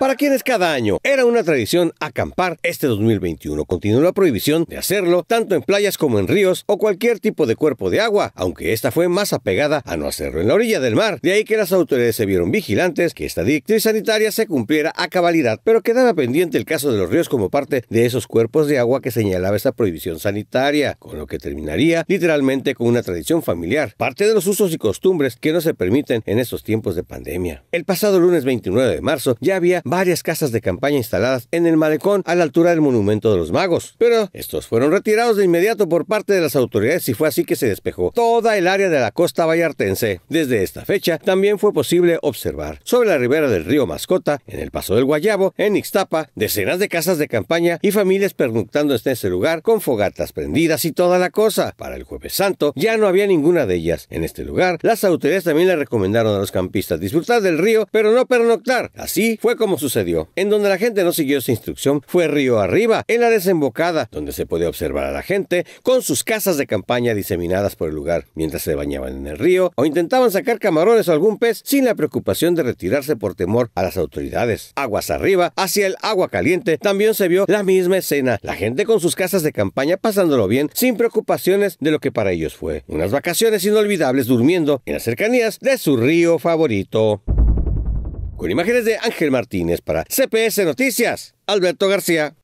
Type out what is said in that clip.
para quienes cada año era una tradición acampar, este 2021 continuó la prohibición de hacerlo tanto en playas como en ríos o cualquier tipo de cuerpo de agua, aunque esta fue más apegada a no hacerlo en la orilla del mar. De ahí que las autoridades se vieron vigilantes que esta directriz sanitaria se cumpliera a cabalidad, pero quedaba pendiente el caso de los ríos como parte de esos cuerpos de agua que señalaba esta prohibición sanitaria, con lo que terminaría literalmente con una tradición familiar, parte de los usos y costumbres que no se permiten en estos tiempos de pandemia. El pasado lunes 29 de marzo ya había varias casas de campaña instaladas en el malecón a la altura del monumento de los magos. Pero estos fueron retirados de inmediato por parte de las autoridades y fue así que se despejó toda el área de la costa vallartense. Desde esta fecha también fue posible observar sobre la ribera del río Mascota, en el Paso del Guayabo, en Ixtapa, decenas de casas de campaña y familias pernoctando en ese lugar con fogatas prendidas y toda la cosa. Para el jueves santo ya no había ninguna de ellas. En este lugar las autoridades también le recomendaron a los campistas disfrutar del río pero no pernoctar. Así fue como sucedió. En donde la gente no siguió su instrucción fue río arriba, en la desembocada, donde se podía observar a la gente con sus casas de campaña diseminadas por el lugar mientras se bañaban en el río o intentaban sacar camarones o algún pez sin la preocupación de retirarse por temor a las autoridades. Aguas arriba, hacia el agua caliente, también se vio la misma escena, la gente con sus casas de campaña pasándolo bien sin preocupaciones de lo que para ellos fue unas vacaciones inolvidables durmiendo en las cercanías de su río favorito. Con imágenes de Ángel Martínez para CPS Noticias, Alberto García.